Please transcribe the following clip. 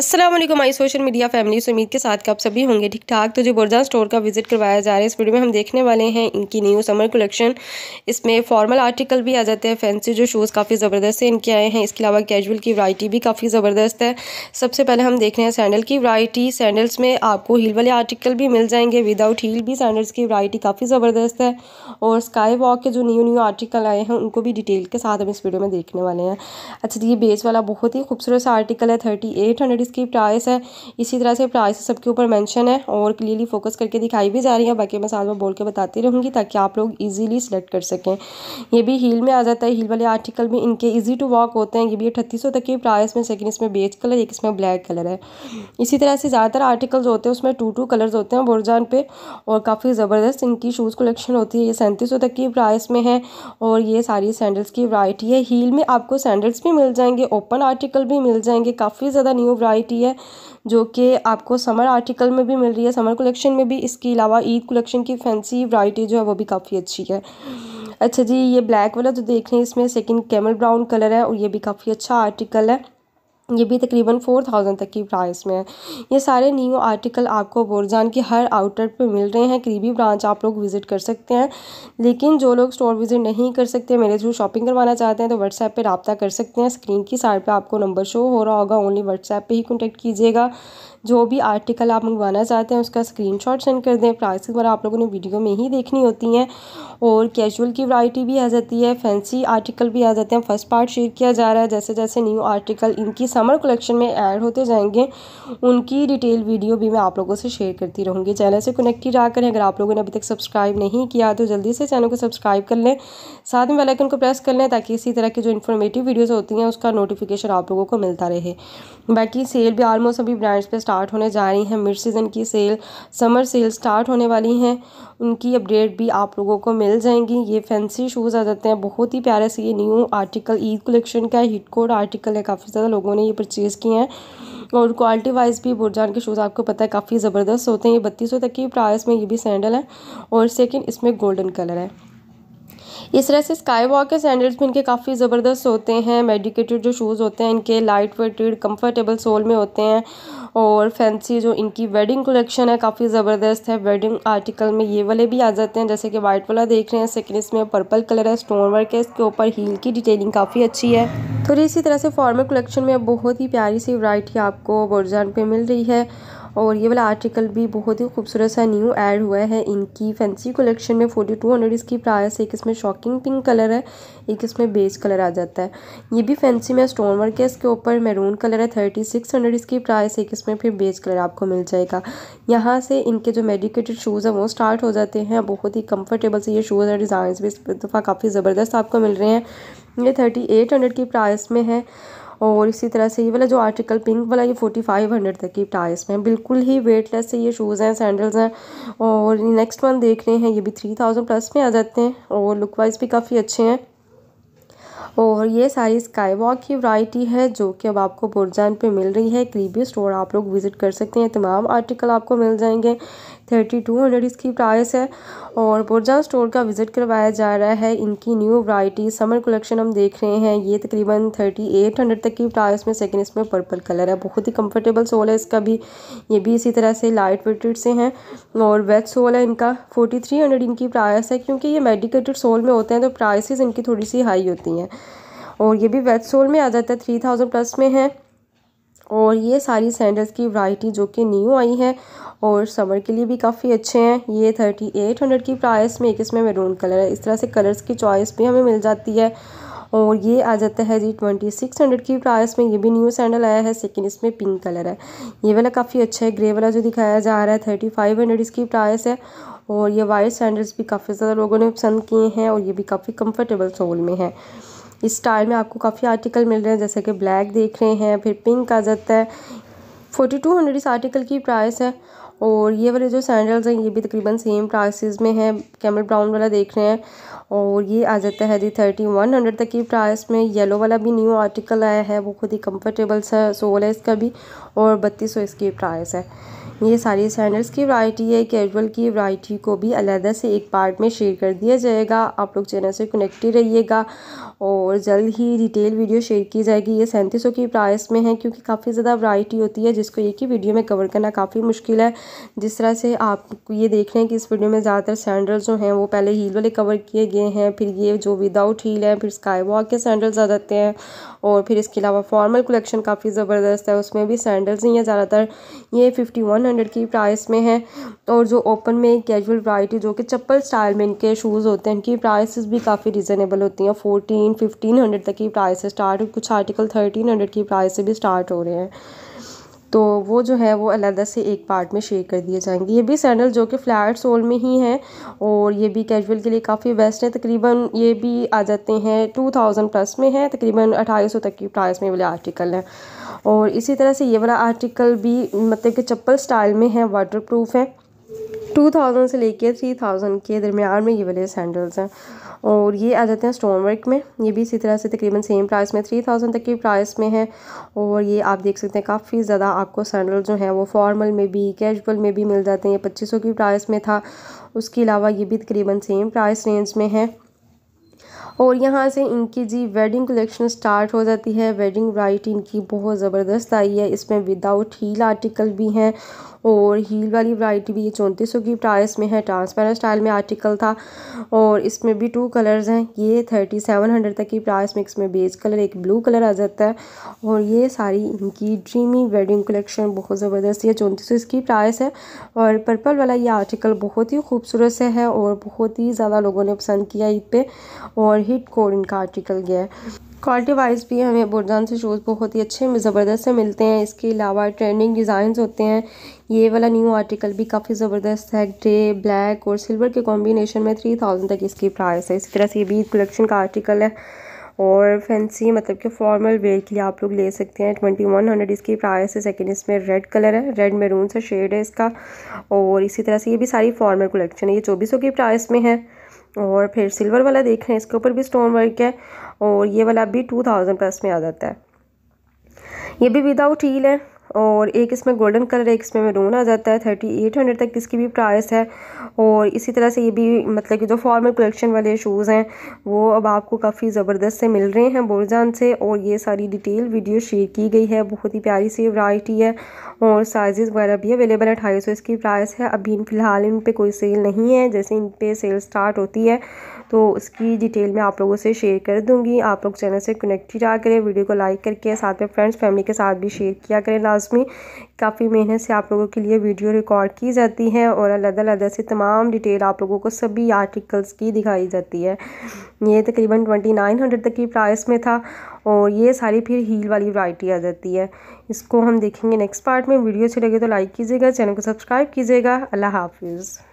Aslam hi social media family उम्मीद के साथ आप सभी होंगे ठीक ठाक तो जो बुरजा स्टोर का विजिट करवाया जा रहा है इस वीडियो में हम देखने वाले हैं इनकी न्यू समर कलेक्शन इसमें फॉर्मल आर्टिकल भी आ जाते हैं फैंसी जो शूज़ काफ़ी ज़बरदस्त है इनके आए हैं इसके अलावा कैजुअल की वरायटी भी काफ़ी ज़बरदस्त है सबसे पहले हम देख रहे हैं सैंडल की वरायटी सैंडल्स में आपको हील वाले आर्टिकल भी मिल जाएंगे विदाउट हील भी सैंडल्स की वरायटी काफ़ी ज़बरदस्त है और स्काई वॉक के जो न्यू न्यू आर्टिकल आए हैं उनको भी डिटेल के साथ हम इस वीडियो में देखने वाले हैं अच्छा ये बेस वाला बहुत ही खूबसूरत सा आर्टिकल है थर्टी एट हंड्रेड इसकी प्राइस है इसी तरह से प्राइस सबके ऊपर मेंशन है और क्लियरली फोकस करके दिखाई भी जा रही है बाकी मैं साथ में बोल के बताती रहूँगी ताकि आप लोग इजीली सेलेक्ट कर सकें ये भी हील में आ जाता है हील वाले आर्टिकल में इनके ईजी टू वॉक होते हैं ये भी अठतीस तक की प्राइस में सेकेंड इसमें बेज कलर एक इसमें ब्लैक कलर है इसी तरह से ज़्यादातर आर्टिकल्स होते हैं उसमें टू टू कलर्स होते हैं बोरजान पे और काफ़ी ज़बरदस्त इनकी शूज़ कलेक्शन होती है ये सैंतीस तक की प्राइस में है और ये सारी सैंडल्स की वरायटी है हील में आपको सैंडल्स भी मिल जाएंगे ओपन आर्टिकल भी मिल जाएंगे काफ़ी ज़्यादा न्यू वरायटी वैरायटी है जो कि आपको समर आर्टिकल में भी मिल रही है समर कलेक्शन में भी इसके अलावा ईद कलेक्शन की फैंसी वैरायटी जो है वो भी काफ़ी अच्छी है अच्छा जी ये ब्लैक वाला जो देख रहे हैं इसमें सेकंड कैमल ब्राउन कलर है और ये भी काफ़ी अच्छा आर्टिकल है ये भी तकरीबन फ़ोर थाउजेंड तक की प्राइस में है ये सारे न्यू आर्टिकल आपको बोरजान के हर आउटलेट पे मिल रहे हैं करीबी ब्रांच आप लोग विज़िट कर सकते हैं लेकिन जो लोग स्टोर विज़िट नहीं कर सकते मेरे थ्रू शॉपिंग करवाना चाहते हैं तो व्हाट्सएप पे रबता कर सकते हैं स्क्रीन की साइड पे आपको नंबर शो हो रहा होगा ओनली व्हाट्सएप पर ही कॉन्टेक्ट कीजिएगा जो भी आर्टिकल आप मंगवाना चाहते हैं उसका स्क्रीन सेंड कर दें प्राइस वगैरह आप लोगों ने वीडियो में ही देखनी होती हैं और कैजुअल की वराइटी भी आ जाती है फैंसी आर्टिकल भी आ जाते हैं फर्स्ट पार्ट शेयर किया जा रहा है जैसे जैसे न्यू आर्टिकल इनकी समर कलेक्शन में ऐड होते जाएंगे उनकी डिटेल वीडियो भी मैं आप लोगों से शेयर करती रहूँगी चैनल से कनेक्टेड रहा करें अगर आप लोगों ने अभी तक सब्सक्राइब नहीं किया तो जल्दी से चैनल को सब्सक्राइब कर लें साथ में बेलाइकन को प्रेस कर लें ताकि इसी तरह की जो इन्फॉर्मेटिव वीडियोज़ होती हैं उसका नोटिफिकेशन आप लोगों को मिलता रहे बाकी सेल भी ऑलमोस्ट अभी ब्रांड्स पर स्टार्ट होने जा रही हैं मिड सीज़न की सेल समर सेल स्टार्ट होने वाली हैं उनकी अपडेट भी आप लोगों को मिल जाएंगी ये फैंसी शूज़ आ जाते हैं बहुत ही प्यारे से ये न्यू आर्टिकल ईद कलेक्शन का हिट कोड आर्टिकल है काफ़ी ज़्यादा लोगों ने ये परचेज़ किए हैं और क्वालिटी वाइज भी बुरजान के शूज़ आपको पता है काफ़ी ज़बरदस्त होते हैं ये बत्तीस तक की प्राइस में ये भी सैंडल है और सेकेंड इसमें गोल्डन कलर है इस तरह से स्काई वॉक के सैंडल्स भी इनके काफ़ी ज़बरदस्त होते हैं मेडिकेटेड जो शूज़ होते हैं इनके लाइट वेटेड कम्फर्टेबल सोल में होते हैं और फैंसी जो इनकी वेडिंग कलेक्शन है काफ़ी ज़बरदस्त है वेडिंग आर्टिकल में ये वाले भी आ जाते हैं जैसे कि वाइट वाला देख रहे हैं सेकेंड इसमें पर्पल कलर है स्टोन वर्क है इसके ऊपर हील की डिटेलिंग काफ़ी अच्छी है थोड़ी इसी तरह से फॉर्मल कलेक्शन में बहुत ही प्यारी सी वरायटी आपको बोरजान पे मिल रही है और ये वाला आर्टिकल भी बहुत ही खूबसूरत सा न्यू ऐड हुआ है इनकी फैंसी कलेक्शन में फोर्टी टू हंड्रेड इसकी प्राइस एक इसमें शॉकिंग पिंक कलर है एक इसमें बेज कलर आ जाता है ये भी फैंसी में स्टोन वर्क है इसके ऊपर मैरून कलर है थर्टी सिक्स हंड्रेड इसकी प्राइस एक इसमें फिर बेज कलर आपको मिल जाएगा यहाँ से इनके जो मेडिकेटेड शूज़ हैं वो स्टार्ट हो जाते हैं बहुत ही कम्फर्टेबल से ये शूज़ और डिज़ाइन भी इस दफ़ा काफ़ी ज़बरदस्त आपको मिल रहे हैं ये थर्टी एट हंड्रेड की प्राइस में है और इसी तरह से ये वाला जो आर्टिकल पिंक वाला ये फोर्टी फाइव हंड्रेड तक की टाइस में बिल्कुल ही वेटलेस से ये शूज़ हैं सैंडल्स हैं और नेक्स्ट वन देख रहे हैं ये भी थ्री थाउजेंड प्लस में आ जाते हैं और लुक वाइज भी काफ़ी अच्छे हैं और ये सारी स्काई वॉक की वैरायटी है जो कि अब आपको बुरजान पे मिल रही है करीबी स्टोर आप लोग विज़िट कर सकते हैं तमाम आर्टिकल आपको मिल जाएंगे थर्टी टू हंड्रेड इसकी प्राइस है और बुरजा स्टोर का विज़िट करवाया जा रहा है इनकी न्यू वराइटी समर कलेक्शन हम देख रहे हैं ये तकरीबन थर्टी एट हंड्रेड तक की प्राइस में सेकंड इसमें पर्पल कलर है बहुत ही कंफर्टेबल सोल है इसका भी ये भी इसी तरह से लाइट वेटेड से हैं और वेज सोल है इनका फोर्टी थ्री हंड्रेड इनकी प्राइस है क्योंकि ये मेडिकेटेड सोल में होते हैं तो प्राइसेस इनकी थोड़ी सी हाई होती हैं और ये भी वेज सोल में आ जाता है थ्री थाउजेंड प्लस में है और ये सारी सैंडल्स की वैरायटी जो कि न्यू आई है और समर के लिए भी काफ़ी अच्छे हैं ये थर्टी एट हंड्रेड की प्राइस में एक इसमें मेरून कलर है इस तरह से कलर्स की चॉइस भी हमें मिल जाती है और ये आ जाता है जी ट्वेंटी सिक्स हंड्रेड की प्राइस में ये भी न्यू सैंडल आया है सेकेंड इसमें पिंक कलर है ये वाला काफ़ी अच्छा है ग्रे वाला जो दिखाया जा रहा है थर्टी फाइव हंड्रेड इसकी प्राइस है और ये वाइट सैंडल्स भी काफ़ी ज़्यादा लोगों ने पसंद किए हैं और ये भी काफ़ी कम्फर्टेबल सोल में है इस स्टाइल में आपको काफ़ी आर्टिकल मिल रहे हैं जैसे कि ब्लैक देख रहे हैं फिर पिंक आ जाता है फोर्टी टू हंड्रेड इस आर्टिकल की प्राइस है और ये वाले जो सैंडल्स हैं ये भी तकरीबन सेम प्राइसेस में हैं कैमल ब्राउन वाला देख रहे हैं और ये आ जाता है जी थर्टी वन हंड्रेड तक की प्राइस में येलो वाला भी न्यू आर्टिकल आया है वो खुद ही कंफर्टेबल सा सोल है इसका भी और बत्तीस सौ इसकी प्राइस है ये सारी सैंडल्स की वराइटी है कैजुअल की वराइटी को भी अलहदा से एक पार्ट में शेयर कर दिया जाएगा आप लोग चैनल से कनेक्टेड रहिएगा और जल्द ही डिटेल वीडियो शेयर की जाएगी ये सैंतीस की प्राइस में है क्योंकि काफ़ी ज़्यादा वराइटी होती है जिसको एक ही वीडियो में कवर करना काफ़ी मुश्किल है जिस तरह से आप ये देख रहे हैं कि इस वीडियो में ज़्यादातर सैंडल्स जो हैं वो पहले हील वाले कवर किए गए हैं फिर ये जो विदाउट हील है फिर स्काई वॉक के सैंडल्स आ जाते हैं और फिर इसके अलावा फॉर्मल कलेक्शन काफ़ी ज़बरदस्त है उसमें भी सैंडल्स ही हैं ज़्यादातर ये फिफ्टी वन हंड्रेड की प्राइस में है और जो ओपन में कैजुअल वराइटी जो कि चप्पल स्टाइल में इनके शूज़ होते हैं इनकी प्राइसेस भी काफ़ी रिजनेबल होती हैं फोर्टीन फिफ्टीन हंड्रेड तक की प्राइस स्टार्ट कुछ आर्टिकल थर्टीन हंड्रेड की प्राइस से भी स्टार्ट हो रहे हैं तो वो जो है वो अलहदा से एक पार्ट में शेयर कर दिए जाएंगे ये भी सैंडल जो कि फ्लैट सोल में ही हैं और ये भी कैजुअल के लिए काफ़ी बेस्ट है तकरीबन ये भी आ जाते हैं टू थाउजेंड प्लस में है तकरीबन अट्ठाईस सौ तक की प्राइस में वाले आर्टिकल हैं और इसी तरह से ये वाला आर्टिकल भी मतलब कि चप्पल स्टाइल में है वाटर प्रूफ है टू थाउजेंड से लेके थ्री थाउजेंड के दरमियान में ये वाले सैंडल्स हैं और ये आ जाते हैं स्टोन वर्क में ये भी इसी तरह से तकरीबन सेम प्राइस में थ्री थाउजेंड तक के प्राइस में है और ये आप देख सकते हैं काफ़ी ज़्यादा आपको सैंडल जो हैं वो फॉर्मल में भी कैजुअल में भी मिल जाते हैं ये पच्चीस सौ की प्राइस में था उसके अलावा ये भी तकरीबन सेम प्राइस रेंज में है और यहाँ से इनकी जी वेडिंग कलेक्शन स्टार्ट हो जाती है वेडिंग वाइट इनकी बहुत ज़बरदस्त आई है इसमें विदाउट हील आर्टिकल भी हैं और हील वाली वैरायटी भी ये चौंतीस सौ की प्राइस में है ट्रांसपेरेंट स्टाइल में आर्टिकल था और इसमें भी टू कलर्स हैं ये थर्टी सेवन हंड्रेड तक की प्राइस में इसमें बेज कलर एक ब्लू कलर आ जाता है और ये सारी इनकी ड्रीमी वेडिंग कलेक्शन बहुत ज़बरदस्त है चौंतीस सौ इसकी प्राइस है और पर्पल वाला ये आर्टिकल बहुत ही खूबसूरत से है और बहुत ही ज़्यादा लोगों ने पसंद किया ईद पे और हिट कोड इनका आर्टिकल गया है क्वालिटी वाइज भी हमें बुरदान से शूज़ बहुत ही अच्छे ज़बरदस्त से मिलते हैं इसके अलावा ट्रेंडिंग डिज़ाइंस होते हैं ये वाला न्यू आर्टिकल भी काफ़ी ज़बरदस्त है ग्रे ब्लैक और सिल्वर के कॉम्बिनेशन में थ्री थाउजेंड तक इसकी प्राइस है इसी तरह से ये भी कलेक्शन का आर्टिकल है और फैंसी मतलब कि फॉर्मल वेयर के लिए आप लोग ले सकते हैं ट्वेंटी वन हंड्रेड इसकी प्राइस है सेकेंड इसमें रेड कलर है रेड मेरून सा शेड है इसका और इसी तरह से ये भी सारी फॉर्मल कलेक्शन है ये चौबीस की प्राइस में है और फिर सिल्वर वाला देख रहे हैं इसके ऊपर भी स्टोन वर्क है और ये वाला भी टू थाउजेंड प्लस में आ जाता है ये भी विदाउट हील है और एक इसमें गोल्डन कलर है एक इसमें रोन आ जाता है थर्टी एट हंड्रेड तक इसकी भी प्राइस है और इसी तरह से ये भी मतलब कि जो फॉर्मल कलेक्शन वाले शूज़ हैं वो अब आपको काफ़ी ज़बरदस्त से मिल रहे हैं बोरजान से और ये सारी डिटेल वीडियो शेयर की गई है बहुत ही प्यारी सी वैरायटी है और साइज़ वगैरह भी अवेलेबल है अठाई इसकी प्राइस है अभी इन फ़िलहाल इन पर कोई सेल नहीं है जैसे इन पर सेल स्टार्ट होती है तो उसकी डिटेल मैं आप लोगों से शेयर कर दूँगी आप लोग चैनल से कनेक्ट ही करें वीडियो को लाइक करके साथ में फ्रेंड्स फैमिली के साथ भी शेयर किया करें लाजमी काफ़ी मेहनत से आप लोगों के लिए वीडियो रिकॉर्ड की जाती है और अलग अलग से तमाम डिटेल आप लोगों को सभी आर्टिकल्स की दिखाई जाती है ये तकरीबन ट्वेंटी नाइन हंड्रेड तक की प्राइस में था और ये सारी फिर हील वाली वैरायटी आ जाती है इसको हम देखेंगे नेक्स्ट पार्ट में वीडियो अच्छी लगे तो लाइक कीजिएगा चैनल को सब्सक्राइब कीजिएगा अल्लाह हाफिज़